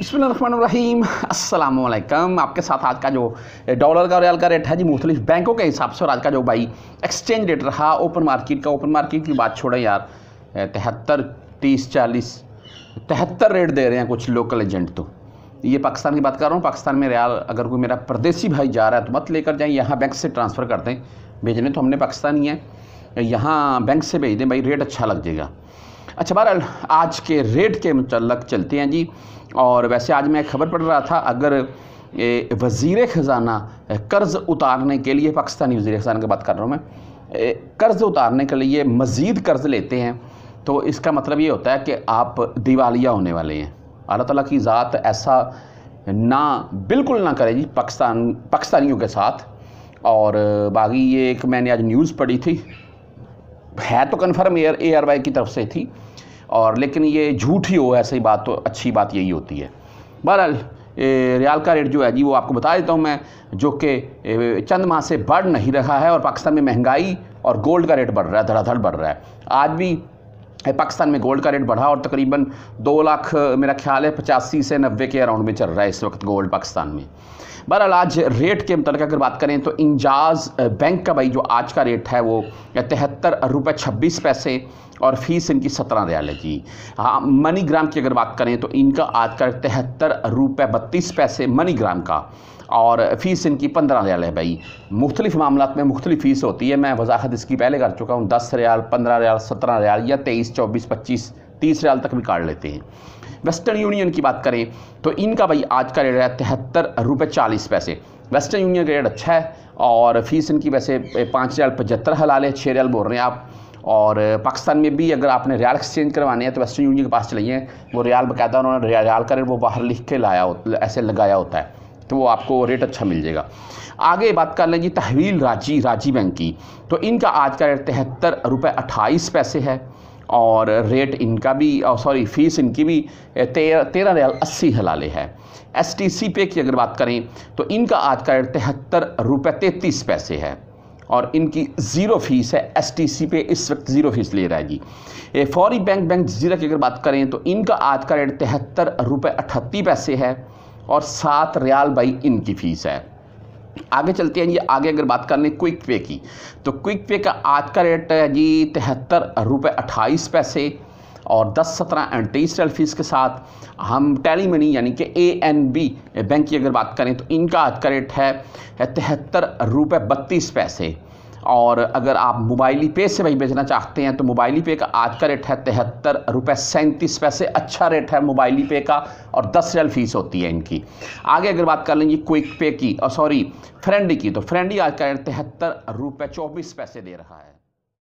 बसमीम अल्लाम आपके साथ आज का जो डॉलर का और रियाल का रेट है जी मुख्तलिफ बैंकों के हिसाब से और आज का जो भाई एक्सचेंज रेट रहा ओपन मार्केट का ओपन मार्केट की बात छोड़ें यार तिहत्तर तीस चालीस तिहत्तर रेट दे रहे हैं कुछ लोकल एजेंट तो ये पाकिस्तान की बात कर रहा हूँ पाकिस्तान में रियाल अगर कोई मेरा परदेसी भाई जा रहा है तो मत लेकर जाएँ यहाँ बैंक से ट्रांसफ़र कर दें भेजने तो हमने पाकिस्तानी है यहाँ बैंक से भेज दें भाई रेट अच्छा लग जाएगा अच्छा बहरहाल आज के रेट के मतलब चलते हैं जी और वैसे आज मैं खबर पढ़ रहा था अगर वज़ी ख़जाना कर्ज़ उतारने के लिए पाकिस्तानी वज़ी ख़जाना की बात कर रहा हूँ मैं कर्ज़ उतारने के लिए मज़ीद कर्ज़ लेते हैं तो इसका मतलब ये होता है कि आप दिवालिया होने वाले हैं अल्लाह तला की ज़ात ऐसा ना बिल्कुल ना करे जी पाकिस्तान पाकिस्तानियों के साथ और बाकी ये एक मैंने आज न्यूज़ पढ़ी थी है तो confirm air A R Y की तरफ से थी और लेकिन ये झूठ ही हो ऐसी बात तो अच्छी बात यही होती है बहरहाल रियाल का रेट जो है जी वो आपको बता देता हूँ मैं जो कि चंद माह से बढ़ नहीं रहा है और पाकिस्तान में महंगाई और गोल्ड का रेट बढ़ रहा है धड़ाधड़ बढ़ रहा है आज भी पाकिस्तान में गोल्ड का रेट बढ़ा और तकरीबन दो लाख मेरा ख्याल है पचासी से नब्बे के अराउंड में चल रहा है इस वक्त गोल्ड पाकिस्तान में बहरहाल आज रेट के मतलब अगर बात करें तो इंजाज बैंक का भाई जो आज का रेट है वो तिहत्तर रुपये छब्बीस पैसे और फीस इनकी सत्रह रियाल की हाँ मनी ग्राम की अगर बात करें तो इनका आज का तिहत्तर रुपये बत्तीस पैसे मनी ग्राम का और फ़ीस इनकी पंद्रह रियाल है भाई मुख्तलिफ मामला में मुख्तलिफ फ़ीस होती है मैं वजाहत इसकी पहले कर चुका हूँ दस रियाल पंद्रह रियाल सत्रह रियाल या तेईस चौबीस पच्चीस तीस रियाल तक भी काट लेते हैं वेस्टर्न यूनियन की बात करें तो इनका भाई आज का रेट है तिहत्तर रुपये चालीस पैसे वेस्टर्न यूनियन का रेट अच्छा है और फीस इनकी वैसे पाँच रियाल पचहत्तर हलाल है छः रियाल बोल रहे हैं आप और पाकिस्तान में भी अगर आपने रियाल एक्सचेंज करवाने हैं तो वेस्टर्न यूनियन के पास चलिए वो रियाल बकायदा उन्होंने रियाल रेट वो बाहर लिख के लाया ऐसे लगाया होता है तो वो आपको रेट अच्छा मिल जाएगा आगे बात कर लें जी तहवील रांची रांची बैंक की तो इनका आज का रेट तिहत्तर रुपये अट्ठाईस पैसे है और रेट इनका भी सॉरी फीस इनकी भी तेरह तेरह रियाल अस्सी हलाले है एस टी सी पे की अगर बात करें तो इनका आज का रेट तिहत्तर रुपये तैंतीस पैसे है और इनकी ज़ीरो फीस है एस टी सी पे इस वक्त ज़ीरो फीस ले रहेगी ए फौरी बैंक बैंक जीरा की अगर बात करें तो इनका आज का रेट तिहत्तर रुपये अठत्ती पैसे है और सात रियाल भाई इनकी फ़ीस है आगे चलते हैं जी आगे अगर बात कर लें क्विक पे की तो क्विक पे का आज का रेट है जी तिहत्तर रुपये अट्ठाईस पैसे और दस सत्रह एंड तेईस रियल फीस के साथ हम टेली मनी यानी कि ए एन बी बैंक की अगर बात करें तो इनका आज का रेट है तिहत्तर रुपये बत्तीस पैसे और अगर आप मोबाइली पे से भाई बेचना चाहते हैं तो मोबाइली पे का आज का रेट है तिहत्तर रुपये सैंतीस पैसे अच्छा रेट है मोबाइली पे का और दस रियल फीस होती है इनकी आगे अगर बात कर लेंगे क्विक पे की और सॉरी फ्रेंडी की तो फ्रेंडी आज का रेट तिहत्तर रुपये चौबीस पैसे दे रहा है